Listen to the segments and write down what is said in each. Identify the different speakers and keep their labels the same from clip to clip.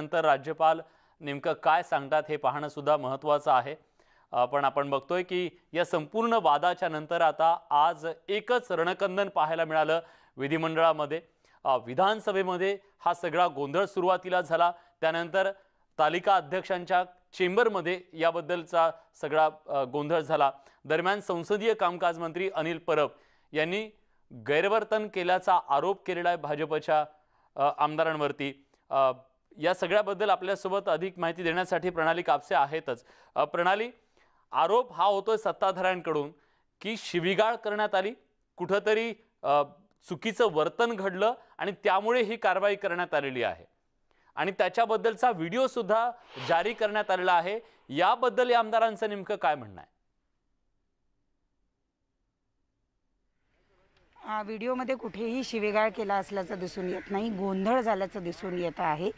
Speaker 1: नंतर राज्यपाल नेमकं काय सांगतात हे पाहणं सुद्धा महत्त्वाचं आहे पण आपण बघतोय की या संपूर्ण वादाच्या नंतर आता आज एकच रणकंदन पाहायला मिळालं विधिमंडळामध्ये विधानसभेमध्ये हा सगळा गोंधळ सुरुवातीला झाला त्यानंतर तालिका अध्यक्षांच्या चेंबरमध्ये याबद्दलचा सगळा गोंधळ झाला दरम्यान संसदीय कामकाज मंत्री अनिल परब यांनी गैरवर्तन केल्याचा आरोप केलेला आहे भाजपच्या आमदारांवरती या सगळ्याबद्दल आपल्यासोबत अधिक माहिती देण्यासाठी प्रणाली कापसे आहेतच प्रणाली आरोप हा होतोय सत्ताधाऱ्यांकडून की शिवीगाळ करण्यात आली कुठंतरी चुकीचं वर्तन घडलं आणि त्यामुळे ही कारवाई करण्यात आलेली आहे आणि त्याच्याबद्दलचा व्हिडिओ सुद्धा जारी करण्यात आलेला आहे याबद्दल या आमदारांचं नेमकं काय म्हणणं आहे
Speaker 2: व्हिडिओमध्ये कुठेही शिवेगाळ केला असल्याचं दिसून येत नाही गोंधळ झाल्याचं दिसून येत आहे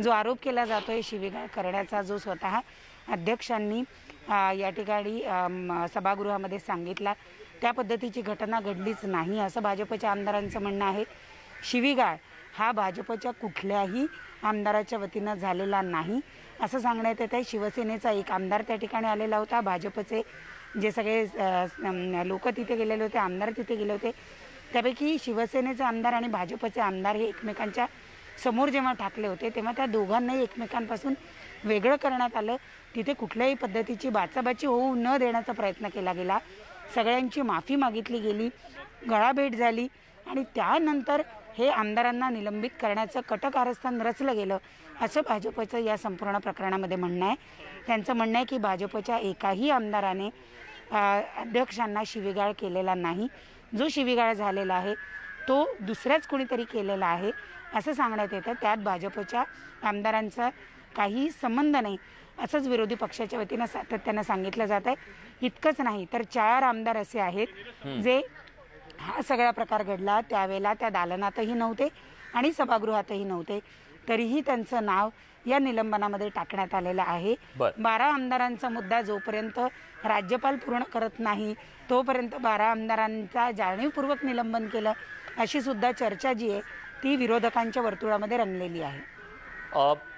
Speaker 2: जो आरोप केला जातो आहे शिवीगाळ करण्याचा जो स्वतः अध्यक्षांनी या ठिकाणी सभागृहामध्ये सांगितला त्या पद्धतीची घटना घडलीच नाही असं भाजपच्या आमदारांचं म्हणणं आहे शिवीगाळ हा भाजपच्या कुठल्याही आमदाराच्या वतीनं झालेला नाही असं सांगण्यात येत आहे शिवसेनेचा एक आमदार त्या ठिकाणी आलेला होता भाजपचे जे सगळे लोक तिथे गेलेले होते आमदार तिथे गेले होते त्यापैकी शिवसेनेचे आमदार आणि भाजपचे आमदार हे एकमेकांच्या समोर जेव्हा टाकले होते तेव्हा त्या दोघांनाही एकमेकांपासून वेगळं करण्यात आलं तिथे कुठल्याही पद्धतीची बाचाबाची होऊ न देण्याचा प्रयत्न केला गेला सगळ्यांची माफी मागितली गेली गळाभेट झाली आणि त्यानंतर हे आमदारांना निलंबित करण्याचं कटकारस्थान रचलं गेलं असं भाजपचं या संपूर्ण प्रकरणामध्ये म्हणणं आहे त्यांचं म्हणणं आहे की भाजपच्या एकाही आमदाराने अध्यक्षांना शिवीगाळ केलेला नाही जो शिवीगाळ झालेला आहे तो दुसऱ्याच कोणीतरी केलेला आहे असं सांगण्यात येतं त्यात भाजपच्या आमदारांचा काही संबंध नाही असंच विरोधी पक्षाच्या वतीनं सातत्यानं सांगितलं जात आहे इतकंच नाही तर चार आमदार असे आहेत जे हा सगळा प्रकार घडला त्यावेळेला त्या दालनातही नव्हते आणि सभागृहातही नव्हते तरीही त्यांचं नाव या निलंबनामध्ये टाकण्यात आलेलं आहे बारा आमदारांचा मुद्दा जोपर्यंत राज्यपाल पूर्ण करत नाही तोपर्यंत बारा आमदारांचा जाणीवपूर्वक निलंबन केलं अशी सुद्धा चर्चा जी आहे ती विरोधकांच्या वर्तुळामध्ये रंगलेली आहे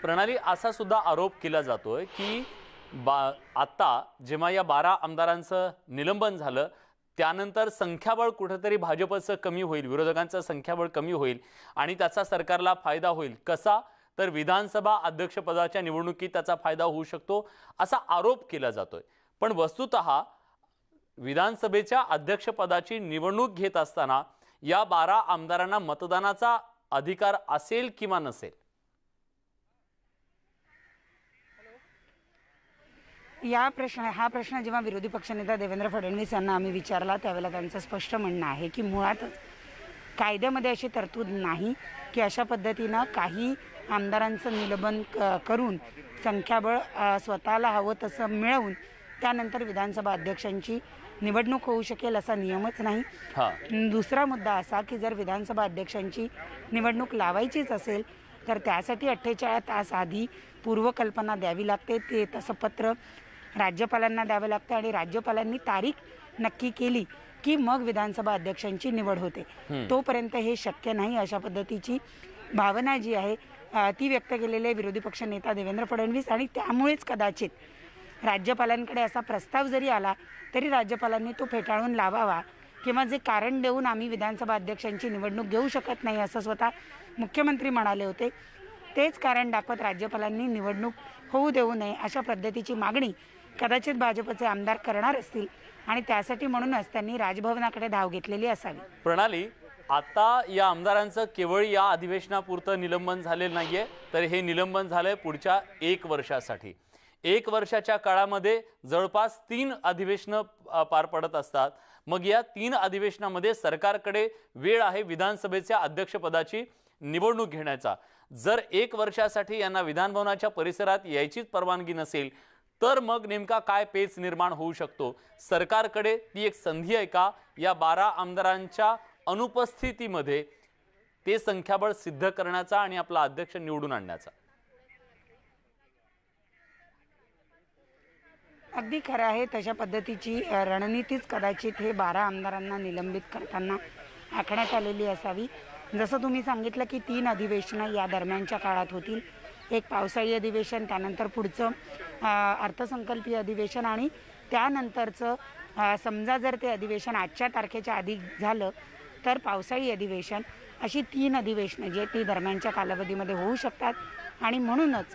Speaker 1: प्रणाली असा सुद्धा आरोप केला जातोय की बा आता जेव्हा या बारा आमदारांचं निलंबन झालं त्यानंतर संख्याबळ कुठेतरी भाजपचं कमी होईल विरोधकांचं संख्याबळ कमी होईल आणि त्याचा सरकारला फायदा होईल कसा तर विधानसभा अध्यक्षपदाच्या निवडणुकीत त्याचा फायदा होऊ शकतो असा आरोप केला जातोय पण वस्तुत विधानसभेच्या अध्यक्षपदाची निवडणूक घेत असताना या बारा आमदारांना मतदानाचा अधिकार असेल किंवा नसेल
Speaker 2: या प्रश्न हा प्रश्न जेव्हा विरोधी पक्षनेता देवेंद्र फडणवीस यांना आम्ही विचारला त्यावेळेला त्यांचं स्पष्ट म्हणणं आहे की मुळात कायद्यामध्ये अशी तरतूद नाही की अशा पद्धतीनं काही आमदारांचं निलंबन क करून संख्याबळ स्वतःला हवं तसं मिळवून त्यानंतर विधानसभा अध्यक्षांची निवडणूक होऊ शकेल असा नियमच नाही दुसरा मुद्दा असा की जर विधानसभा अध्यक्षांची निवडणूक लावायचीच असेल तर त्यासाठी अठ्ठेचाळीस तास आधी पूर्वकल्पना द्यावी लागते ते तसं पत्र राज्यपालांना द्यावं लागतं आणि राज्यपालांनी तारीख नक्की केली की मग विधानसभा अध्यक्षांची निवड होते तोपर्यंत हे शक्य नाही अशा पद्धतीची भावना जी आहे ती व्यक्त केलेली आहे विरोधी पक्षनेता देवेंद्र फडणवीस आणि त्यामुळेच कदाचित राज्यपालांकडे असा प्रस्ताव जरी आला तरी राज्यपालांनी तो फेटाळून लावावा किंवा जे कारण देऊन आम्ही विधानसभा अध्यक्षांची निवडणूक घेऊ शकत नाही असं स्वतः मुख्यमंत्री म्हणाले होते तेच कारण दाखवत राज्यपालांनी निवडणूक होऊ देऊ नये अशा पद्धतीची मागणी कदाचित भाजपचे आमदार करणार असतील आणि त्यासाठी म्हणूनच त्यांनी राजभवनाकडे धाव घेतलेली असावी
Speaker 1: प्रणाली आता या आमदारांचं केवळ या अधिवेशनापुरतं निलंबन झालेलं नाहीये तर हे निलंबन झालंय पुढच्या एक वर्षासाठी एक वर्षाच्या काळामध्ये जवळपास तीन अधिवेशनं पार पडत असतात मग या तीन अधिवेशनामध्ये सरकारकडे वेळ आहे विधानसभेच्या अध्यक्षपदाची निवडणूक घेण्याचा जर एक वर्षासाठी यांना विधानभवनाच्या परिसरात यायचीच परवानगी नसेल तर मग नेमका काय पेच निर्माण होऊ शकतो सरकारकडे ती एक संधी आहे का या बारा आमदारांच्या अनुपस्थितीमध्ये ते संख्याबळ सिद्ध करण्याचा आणि आपला अध्यक्ष निवडून आणण्याचा
Speaker 2: अगदी खरं आहे तशा पद्धतीची रणनीतीच कदाचित हे बारा आमदारांना निलंबित करताना आखण्यात आलेली असावी जसं तुम्ही सांगितलं की तीन अधिवेशनं या दरम्यानच्या काळात होतील एक पावसाळी अधिवेशन त्यानंतर पुढचं अर्थसंकल्पीय अधिवेशन आणि त्यानंतरचं समजा जर ते अधिवेशन आजच्या तारखेच्या आधी झालं तर पावसाळी अधिवेशन अशी तीन अधिवेशनं जे ती दरम्यानच्या कालावधीमध्ये होऊ शकतात आणि म्हणूनच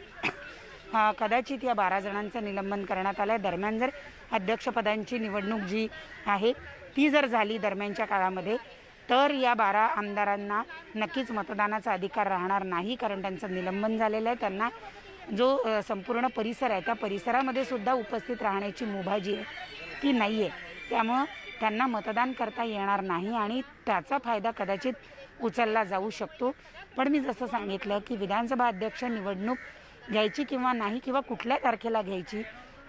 Speaker 2: कदाचित या बारा जणांचं निलंबन करण्यात आलं आहे दरम्यान जर अध्यक्षपदांची निवडणूक जी आहे ती जर झाली दरम्यानच्या काळामध्ये तर या बारा आमदारांना नक्कीच मतदानाचा अधिकार राहणार नाही कारण त्यांचं निलंबन झालेलं आहे त्यांना जो संपूर्ण परिसर आहे त्या परिसरामध्ये सुद्धा उपस्थित राहण्याची मुभा जी आहे ती नाही आहे त्यामुळं त्यांना मतदान करता येणार नाही आणि त्याचा फायदा कदाचित उचलला जाऊ शकतो पण मी जसं सांगितलं की विधानसभा अध्यक्ष निवडणूक घ्यायची किंवा नाही किंवा कुठल्या तारखेला घ्यायची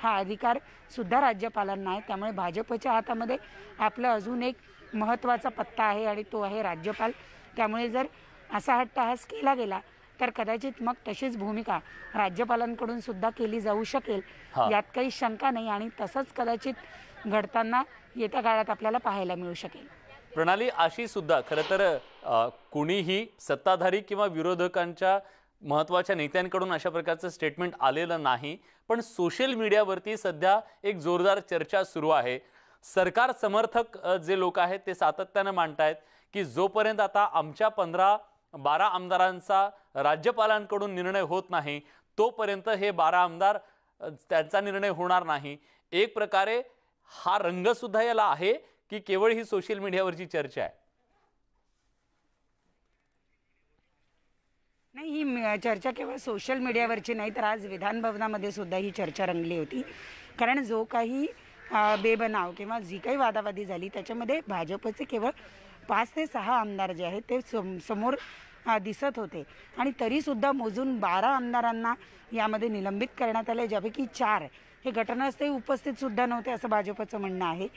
Speaker 2: हा अधिकार सुद्धा राज्यपालांना आहे त्यामुळे भाजपच्या हातामध्ये आपला अजून एक महत्त्वाचा पत्ता आहे आणि तो आहे राज्यपाल त्यामुळे जर असा हट्टहास केला गेला तर कदाचित मग तशीच भूमिका राज्यपालांकडून सुद्धा केली जाऊ शकेल यात काही शंका नाही आणि तसंच कदाचित घडताना येत्या काळात आपल्याला पाहायला मिळू शकेल
Speaker 1: प्रणाली अशी सुद्धा खरं तर कुणीही सत्ताधारी किंवा विरोधकांच्या महत्त्वाच्या नेत्यांकडून अशा प्रकारचं स्टेटमेंट आलेलं नाही पण सोशल मीडियावरती सध्या एक जोरदार चर्चा सुरू आहे सरकार समर्थक जे लोक आहेत ते सातत्यानं आहेत की जोपर्यंत आता आमच्या पंधरा बारा आमदारांचा राज्यपालांकडून निर्णय होत नाही तोपर्यंत हे बारा आमदार त्यांचा निर्णय होणार नाही एक प्रकारे हा रंगसुद्धा याला आहे की केवळ ही सोशल मीडियावरची चर्चा आहे
Speaker 2: नाही ही चर्चा केवळ सोशल मीडियावरची नाही तर आज विधानभवनामध्ये सुद्धा ही चर्चा रंगली होती कारण जो काही बेबनाव किंवा जी काही वादावादी झाली त्याच्यामध्ये भाजपचे केवळ पाच ते सहा आमदार जे आहेत ते सम समोर दिसत होते आणि तरीसुद्धा मोजून बारा आमदारांना यामध्ये निलंबित करण्यात आले ज्यापैकी चार हे घटनास्थळी उपस्थित सुद्धा नव्हते असं भाजपचं म्हणणं आहे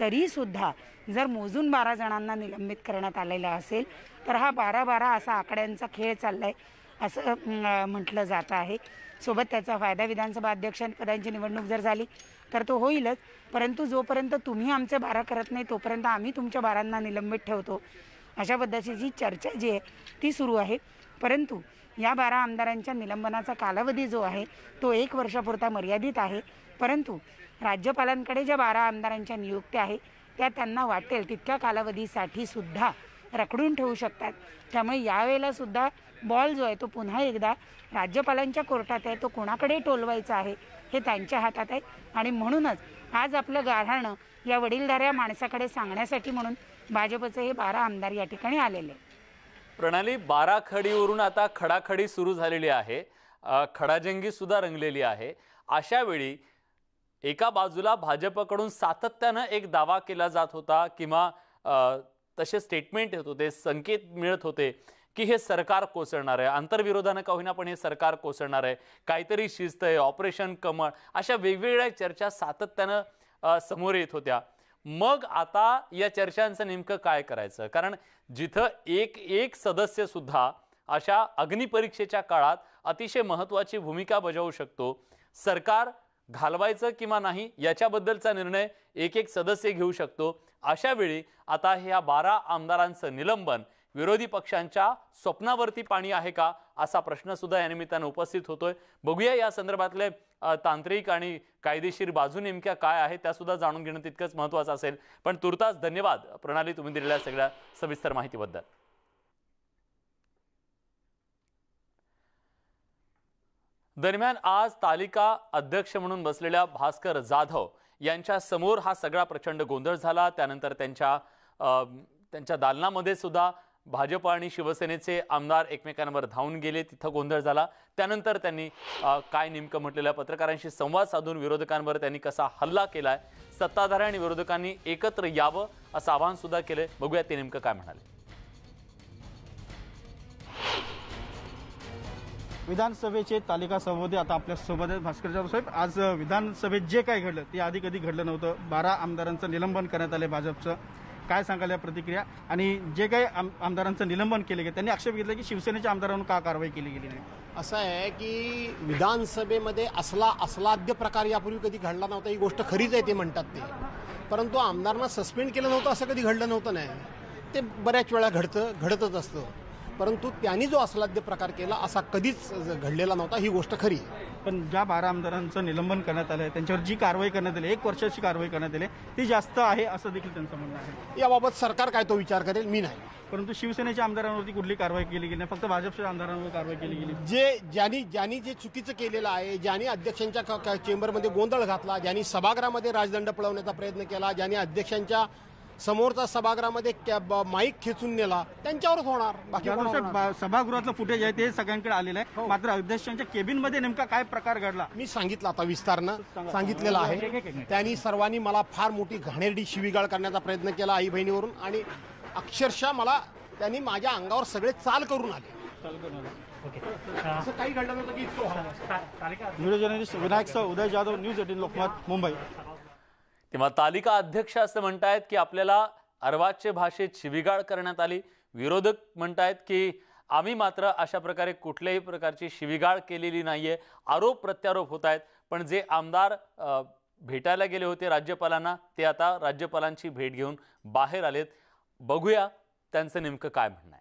Speaker 2: तरीसुद्धा जर मोजून बारा जणांना निलंबित करण्यात आलेलं असेल तर हा बारा बारा असा आकड्यांचा खेळ चालला आहे असं म्हटलं जात आहे सोबत त्याचा फायदा विधानसभा अध्यक्षपदांची निवडणूक जर झाली तर तो होईलच परंतु जोपर्यंत तुम्ही आमचे बारा करत नाही तोपर्यंत आम्ही तुमच्या बारांना निलंबित ठेवतो अशा पद्धतीची जी चर्चा जी आहे ती सुरू आहे परंतु या बारा आमदारांच्या निलंबनाचा कालावधी जो आहे तो एक वर्षापुरता मर्यादित आहे परंतु राज्यपालांकडे ज्या बारा आमदारांच्या नियुक्त्या आहे त्या त्यांना वाटेल तितक्या कालावधीसाठी सुद्धा रखडून ठेवू शकतात त्यामुळे यावेळेला सुद्धा बॉल जो आहे तो पुन्हा एकदा राज्यपालांच्या कोर्टात आहे तो कोणाकडे टोलवायचा आहे हे त्यांच्या हातात आहे आणि म्हणूनच आज आपलं गाऱ्हाणं या वडीलधाऱ्या माणसाकडे सांगण्यासाठी म्हणून भाजपचे हे बारा आमदार या ठिकाणी आलेले
Speaker 1: प्रणाली बारा खडीवरून आता खडाखडी सुरू झालेली आहे खडाजंगी सुद्धा रंगलेली आहे अशा वेळी एका बाजूला भाजपकडून सातत्यानं एक दावा केला जात होता किंवा तसे स्टेटमेंट येत होते संकेत मिळत होते की हे सरकार कोसळणार आहे आंतरविरोधानं का होईना पण हे सरकार कोसळणार आहे काहीतरी शिस्त आहे ऑपरेशन कमळ अशा वेगवेगळ्या चर्चा सातत्यानं समोर येत होत्या मग आता या चर्चांचं नेमकं काय करायचं कारण जिथं एक एक सदस्य सुद्धा अशा अग्निपरीक्षेच्या काळात अतिशय महत्त्वाची भूमिका बजावू शकतो सरकार घालवायचं किंवा नाही याच्याबद्दलचा निर्णय एक एक सदस्य घेऊ शकतो अशा वेळी आता ह्या बारा आमदारांचं निलंबन विरोधी पक्षांच्या स्वप्नावरती पाणी आहे का असा प्रश्न सुद्धा या निमित्तानं उपस्थित होतोय बघूया या संदर्भातले तांत्रिक आणि कायदेशीर बाजू नेमक्या काय आहे त्या सुद्धा जाणून घेणं तितकंच महत्त्वाचं असेल पण तुर्तास धन्यवाद प्रणाली तुम्ही दिलेल्या सगळ्या सविस्तर माहितीबद्दल दरम्यान आज तालिका अध्यक्ष म्हणून बसलेल्या भास्कर जाधव यांच्या समोर हा सगळा प्रचंड गोंधळ झाला त्यानंतर त्यांच्या त्यांच्या दालनामध्ये सुद्धा भाजप आणि शिवसेनेचे आमदार एकमेकांवर धावून गेले तिथं गोंधळ झाला त्यानंतर त्यांनी काय नेमकं म्हटलेलं पत्रकारांशी संवाद साधून विरोधकांवर त्यांनी कसा हल्ला केलाय सत्ताधारी आणि विरोधकांनी एकत्र यावं असं आवाहन सुद्धा केलंय बघूया ते नेमकं काय म्हणाले
Speaker 3: विधानसभेचे तालिका सभापती आता आपल्या सोबत भास्कर जाधव साहेब आज विधानसभेत जे काय घडलं ते आधी कधी घडलं नव्हतं बारा आमदारांचं निलंबन करण्यात आलं भाजपचं काय सांगायला या प्रतिक्रिया आणि जे काय आमदारांचं निलंबन केले गेलं त्यांनी आक्षेप घेतला की शिवसेनेच्या आमदारांवर का कारवाई केली गेली नाही असं आहे की विधानसभेमध्ये असला असलाद्य प्रकार यापूर्वी कधी घडला नव्हता ही गोष्ट खरीच आहे ते म्हणतात ते परंतु आमदारांना सस्पेंड केलं नव्हतं असं कधी घडलं नव्हतं नाही ते बऱ्याच वेळा घडतं घडतच असतं परंतु त्यांनी जो असलाद्य प्रकार केला असा कधीच घडलेला नव्हता ही गोष्ट खरी पण ज्या बारा आमदारांचं निलंबन करण्यात आलं त्यांच्यावर जी कारवाई करण्यात आली एक वर्षाची कारवाई करण्यात आली ती जास्त आहे असं देखील त्यांचं म्हणणं आहे याबाबत सरकार काय तो विचार करेल मी नाही परंतु शिवसेनेच्या आमदारांवरती कुठली कारवाई केली गेली नाही फक्त भाजपच्या आमदारांवर कारवाई केली गेली जे ज्यांनी ज्यांनी जे चुकीचं केलेलं आहे ज्यांनी अध्यक्षांच्या चेंबरमध्ये गोंधळ घातला ज्यांनी सभागृहामध्ये राजदंड पळवण्याचा प्रयत्न केला ज्यांनी अध्यक्षांच्या समोरचा सभागृहामध्ये माईक खेचून नेला त्यांच्यावरच होणार बाकी सभागृहातलं फुटेज आहे ते सगळ्यांकडे आलेलं आहे हो. मात्र अध्यक्षांच्या केबिनमध्ये नेमका काय प्रकार घडला मी सांगितलं आता विस्तारनं सांगितलेलं आहे त्यांनी सर्वांनी मला फार मोठी घाणेरडी शिवीगाळ करण्याचा प्रयत्न केला आई बहिणीवरून आणि अक्षरशः मला त्यांनी माझ्या अंगावर सगळे चाल करून आले काही घडलं नव्हतं की विनायक उदय जाधव न्यूज एटीन लोकमत मुंबई
Speaker 1: तेव्हा तालिका अध्यक्ष असं आहेत की आपल्याला अर्वाच्य भाषेत शिविगाळ करण्यात आली विरोधक म्हणतायत की आम्ही मात्र अशा प्रकारे कुठल्याही प्रकारची शिविगाळ केलेली नाही आहे आरोप प्रत्यारोप होत आहेत पण जे आमदार भेटायला गेले होते राज्यपालांना ते आता राज्यपालांची भेट घेऊन बाहेर आलेत बघूया त्यांचं नेमकं काय म्हणणं आहे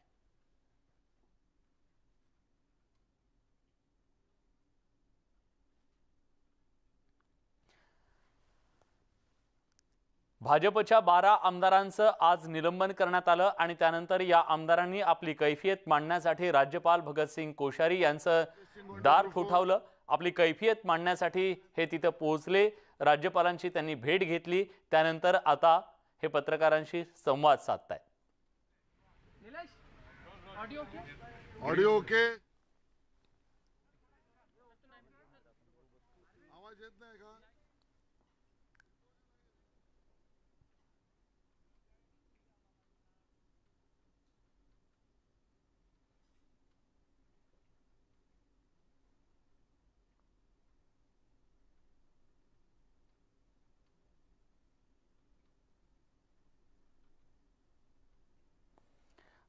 Speaker 1: भाजपच्या बारा आमदारांचं आज निलंबन करण्यात आलं आणि त्यानंतर या आमदारांनी आपली कैफियत मांडण्यासाठी राज्यपाल भगतसिंग कोश्यारी यांचं दार ठोठावलं आपली कैफियत मांडण्यासाठी हे तिथं पोहोचले राज्यपालांची त्यांनी भेट घेतली त्यानंतर आता हे पत्रकारांशी संवाद साधताय ऑडिओ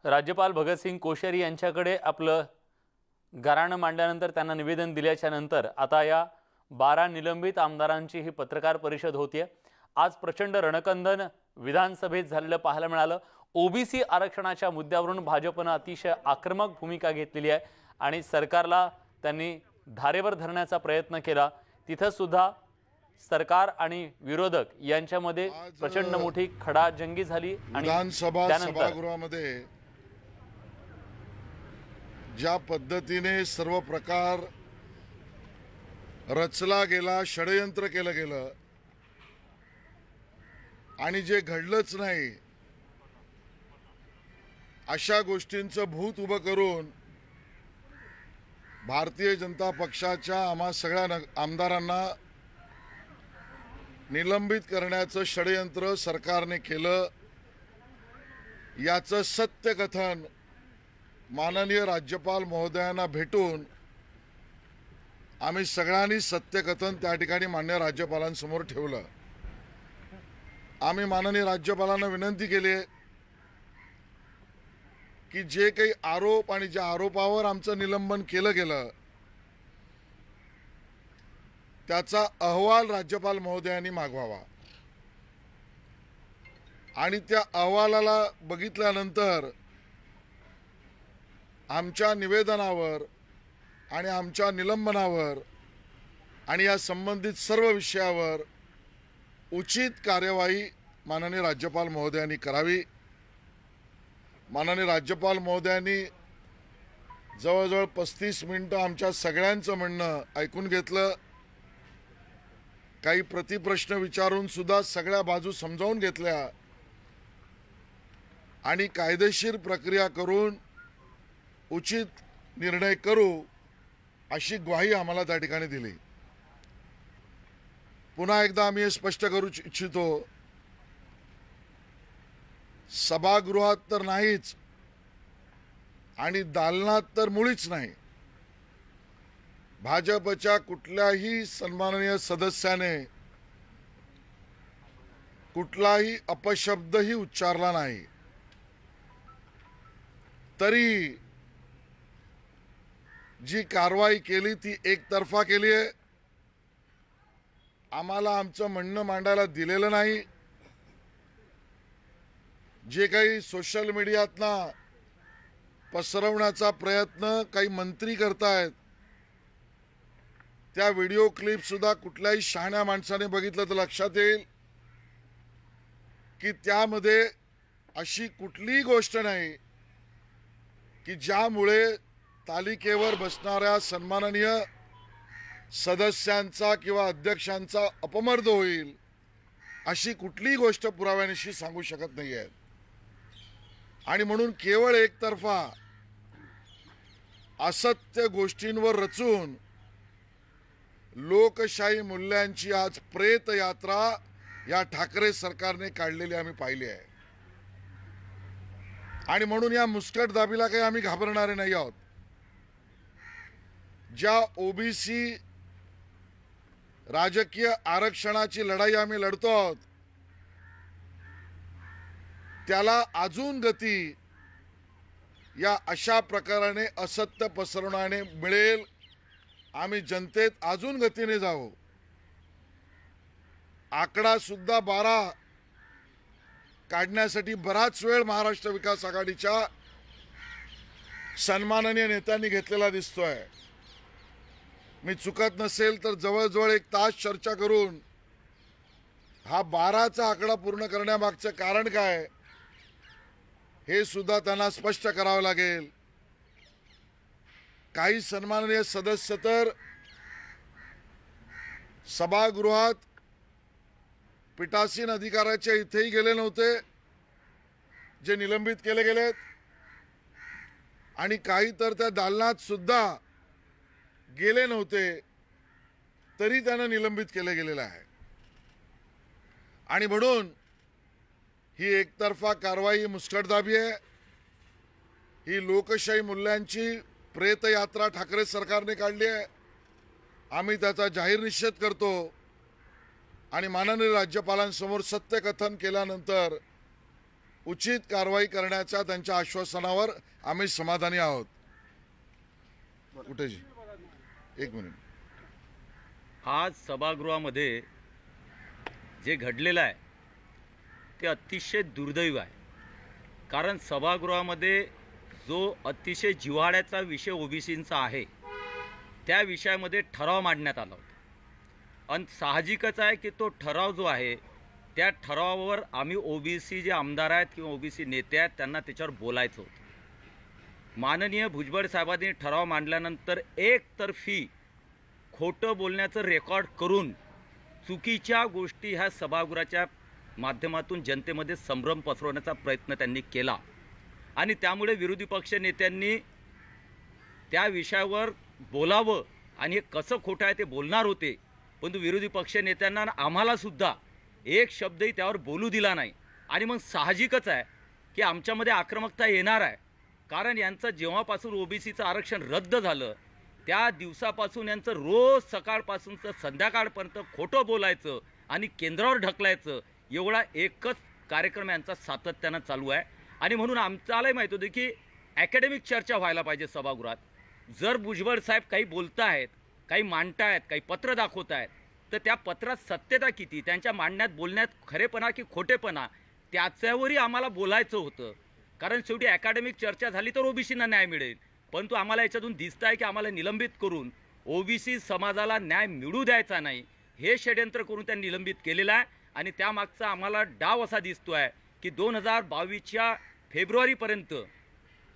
Speaker 1: राज्यपाल भगतसिंग कोश्यारी यांच्याकडे आपलं गाराणं मांडल्यानंतर त्यांना निवेदन दिल्याच्या नंतर आता या बारा निलंबित आमदारांची ही पत्रकार परिषद आहे आज प्रचंड रणकंदन विधानसभेत झालेलं पाहायला मिळालं ओबीसी आरक्षणाच्या मुद्द्यावरून भाजपनं अतिशय आक्रमक भूमिका घेतलेली आहे आणि सरकारला त्यांनी धारेवर धरण्याचा प्रयत्न केला सुद्धा सरकार आणि विरोधक यांच्यामध्ये प्रचंड मोठी खडाजंगी झाली आणि विधानसभा
Speaker 4: सभागृहामध्ये ज्या पद्धतीने सर्व प्रकार रचला गेला षडयंत्र केलं गेलं आणि जे घडलंच नाही अशा गोष्टींचं भूत उभं करून भारतीय जनता पक्षाच्या आम्हा सगळ्या न आमदारांना निलंबित करण्याचं षडयंत्र सरकारने केलं याचं सत्य कथन माननीय राज्यपाल महोदयांना भेटून आम्ही सगळ्यांनी सत्यकथन त्या ठिकाणी मान्य राज्यपालांसमोर ठेवलं आम्ही माननीय राज्यपालांना विनंती केली की जे काही आरोप आणि ज्या आरोपावर आमचं निलंबन केलं गेलं त्याचा अहवाल राज्यपाल महोदयांनी मागवावा आणि त्या अहवालाला बघितल्यानंतर आमच्या निवेदनावर आणि आमच्या निलंबनावर आणि या संबंधित सर्व विषयावर उचित कार्यवाही माननीय राज्यपाल महोदयांनी करावी माननीय राज्यपाल महोदयांनी जवळजवळ पस्तीस मिनटं आमच्या सगळ्यांचं म्हणणं ऐकून घेतलं काही प्रतिप्रश्न विचारून सुद्धा सगळ्या बाजू समजावून घेतल्या आणि कायदेशीर प्रक्रिया करून उचित निर्णय करू अशी ग्वाही आम्हाला त्या ठिकाणी दिली पुन्हा एकदा आम्ही हे स्पष्ट करू इच्छितो सभागृहात तर नाहीच आणि दालनात तर मुळीच नाही भाजपच्या कुठल्याही सन्माननीय सदस्याने कुठलाही अपशब्दही उच्चारला नाही तरी जी कारवाई केली ती एकतर्फा केली आहे आम्हाला आमचं म्हणणं मांडायला दिलेलं नाही जे काही सोशल मीडियातना पसरवण्याचा प्रयत्न काही मंत्री करतायत त्या व्हिडिओ सुद्धा कुठल्याही शहाण्या माणसाने बघितलं तर लक्षात येईल की त्यामध्ये अशी कुठलीही गोष्ट नाही की ज्यामुळे तालिकेवर बसणाऱ्या सन्माननीय सदस्यांचा किंवा अध्यक्षांचा अपमर्द होईल अशी कुठलीही गोष्ट पुराव्यांशी सांगू शकत नाही आहेत आणि म्हणून केवळ एकतर्फा असत्य गोष्टींवर रचून लोकशाही मूल्यांची आज प्रेत यात्रा या ठाकरे सरकारने काढलेली आम्ही पाहिली आहे आणि म्हणून या दाबीला काही आम्ही घाबरणारे नाही आहोत ज्या ओबीसी राजकीय आरक्षणाची लढाई आम्ही लढतो आहोत त्याला अजून गती या अशा प्रकाराने असत्य पसरवण्याने मिळेल आम्ही जनतेत अजून गतीने जाऊ आकडा सुद्धा बारा काढण्यासाठी बराच वेळ महाराष्ट्र विकास आघाडीच्या सन्माननीय नेत्यांनी घेतलेला दिसतोय मी चुकत नसेल तर जवळजवळ एक तास चर्चा करून हा बाराचा आकडा पूर्ण करण्यामागचं कारण काय हे सुद्धा त्यांना स्पष्ट करावं लागेल काही सन्माननीय सदस्य तर सभागृहात पिटासीन अधिकाराच्या इथेही गेले नव्हते जे निलंबित केले गेलेत आणि काही तर त्या दालनात सुद्धा गेले नव्हते तरी त्यांना निलंबित केलं गेलेलं आहे आणि म्हणून ही एकतर्फा कारवाई मुस्कटदाबी आहे ही लोकशाही मूल्यांची प्रेतयात्रा ठाकरे सरकारने काढली आहे आम्ही त्याचा जाहीर निषेध करतो आणि माननीय राज्यपालांसमोर सत्यकथन केल्यानंतर उचित कारवाई करण्याच्या त्यांच्या आश्वासनावर आम्ही समाधानी आहोत कुठेजी एक मिनिट
Speaker 5: आज सभागृहामध्ये जे घडलेलं आहे ते अतिशय दुर्दैव आहे कारण सभागृहामध्ये जो अतिशय जिव्हाळ्याचा विषय ओबीसींचा आहे त्या विषयामध्ये ठराव मांडण्यात आला होता अन साहजिकच आहे की तो ठराव जो आहे त्या ठरावावर आम्ही ओबीसी जे आमदार आहेत किंवा ओबीसी नेते आहेत त्यांना त्याच्यावर बोलायचं होतं माननीय भुजबळ साहेबांनी ठराव मांडल्यानंतर एकतर्फी खोटं बोलण्याचं रेकॉर्ड करून चुकीच्या गोष्टी ह्या सभागृहाच्या माध्यमातून जनतेमध्ये संभ्रम पसरवण्याचा प्रयत्न त्यांनी केला आणि त्यामुळे विरोधी पक्ष नेत्यांनी त्या विषयावर बोलावं आणि हे कसं खोटं आहे ते बोलणार होते परंतु विरोधी पक्ष नेत्यांना आम्हालासुद्धा एक शब्दही त्यावर बोलू दिला नाही आणि मग साहजिकच आहे की आमच्यामध्ये आक्रमकता येणार आहे कारण यांचं जेव्हापासून ओबीसीचं आरक्षण रद्द झालं त्या दिवसापासून यांचं रोज सकाळपासूनचं संध्याकाळपर्यंत खोटं बोलायचं आणि केंद्रावर ढकलायचं एवढा एकच कार्यक्रम यांचा सातत्यानं चालू आहे आणि म्हणून आमच्यालाही माहीत होतं की ॲकॅडमिक चर्चा व्हायला पाहिजे सभागृहात जर भुजबळ साहेब काही बोलतायत आहेत काही मांडतायत काही पत्र दाखवत आहेत तर त्या पत्रात सत्यता किती त्यांच्या मांडण्यात बोलण्यात खरेपणा की खोटेपणा त्याच्यावरही आम्हाला बोलायचं होतं कारण शेवटी अकॅडमिक चर्चा झाली तर ओबीसीना न्याय मिळेल परंतु आम्हाला याच्यातून दिसत आहे की आम्हाला निलंबित करून ओबीसी समाजाला न्याय मिळू द्यायचा नाही हे षडयंत्र करून त्यांनी निलंबित केलेलं आहे आणि त्यामागचा आम्हाला डाव असा दिसतो आहे की दोन हजार बावीसच्या फेब्रुवारीपर्यंत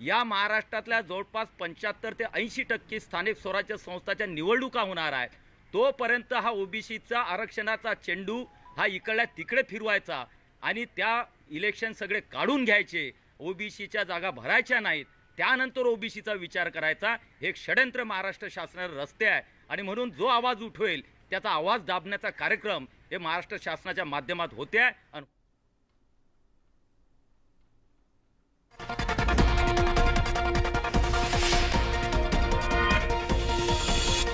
Speaker 5: या महाराष्ट्रातल्या जवळपास पंच्याहत्तर ते ऐंशी टक्के स्थानिक स्वराज्य संस्थाच्या निवडणुका होणार आहेत तोपर्यंत हा ओबीसीचा आरक्षणाचा चेंडू हा इकडल्या तिकडे फिरवायचा आणि त्या इलेक्शन सगळे काढून घ्यायचे ओबीसीच्या जागा भरायच्या नाहीत त्यानंतर ओबीसीचा विचार करायचा हे षडयंत्र महाराष्ट्र शासनावर रस्ते आहे आणि म्हणून जो आवाज उठवेल त्याचा आवाज दाबण्याचा कार्यक्रम हे महाराष्ट्र शासनाच्या माध्यमात होते आहे